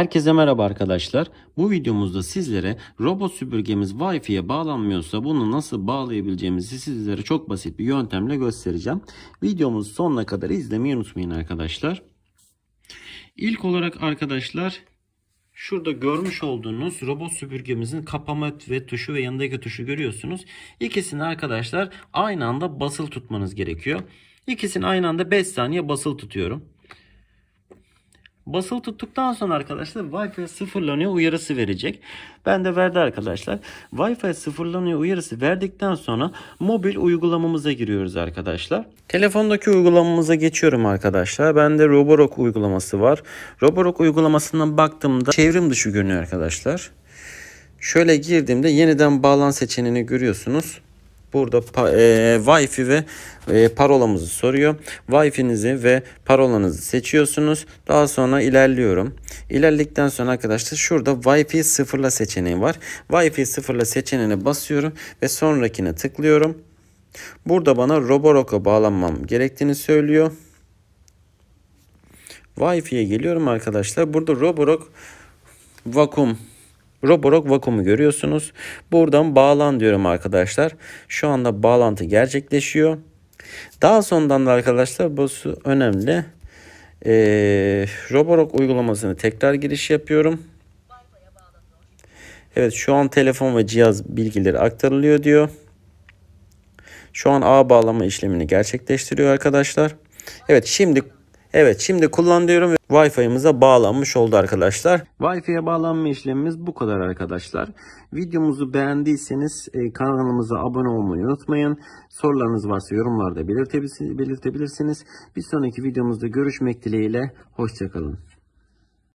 Herkese merhaba arkadaşlar. Bu videomuzda sizlere robot süpürgemiz Wi-Fi'ye bağlanmıyorsa bunu nasıl bağlayabileceğimizi sizlere çok basit bir yöntemle göstereceğim. Videomuzu sonuna kadar izlemeyi unutmayın arkadaşlar. İlk olarak arkadaşlar Şurada görmüş olduğunuz robot süpürgemizin kapama ve tuşu ve yanındaki tuşu görüyorsunuz. İkisini arkadaşlar aynı anda basılı tutmanız gerekiyor. İkisini aynı anda 5 saniye basılı tutuyorum. Basılı tuttuktan sonra arkadaşlar Wi-Fi sıfırlanıyor uyarısı verecek. Ben de verdi arkadaşlar. Wi-Fi sıfırlanıyor uyarısı verdikten sonra mobil uygulamamıza giriyoruz arkadaşlar. Telefondaki uygulamamıza geçiyorum arkadaşlar. Bende Roborock uygulaması var. Roborock uygulamasından baktığımda çevrim dışı görünüyor arkadaşlar. Şöyle girdiğimde yeniden bağlan seçeneğini görüyorsunuz. Burada e, Wi-Fi ve e, parolamızı soruyor. Wi-Fi'nizi ve parolanızı seçiyorsunuz. Daha sonra ilerliyorum. İlerledikten sonra arkadaşlar şurada Wi-Fi sıfırla seçeneği var. Wi-Fi sıfırla seçeneğine basıyorum ve sonrakine tıklıyorum. Burada bana Roborock'a bağlanmam gerektiğini söylüyor. Wi-Fi'ye geliyorum arkadaşlar. Burada Roborock vakum Roborock vakumu görüyorsunuz. Buradan bağlan diyorum arkadaşlar. Şu anda bağlantı gerçekleşiyor. Daha sonradan da arkadaşlar bu önemli. Ee, Roborock uygulamasını tekrar giriş yapıyorum. Evet şu an telefon ve cihaz bilgileri aktarılıyor diyor. Şu an ağ bağlama işlemini gerçekleştiriyor arkadaşlar. Evet şimdi Evet şimdi kullan diyorum Wi-Fi'mize bağlanmış oldu arkadaşlar. Wi-Fi'ye bağlanma işlemimiz bu kadar arkadaşlar. Videomuzu beğendiyseniz e, kanalımıza abone olmayı unutmayın. Sorularınız varsa yorumlarda belirtebilirsiniz. Bir sonraki videomuzda görüşmek dileğiyle. Hoşçakalın.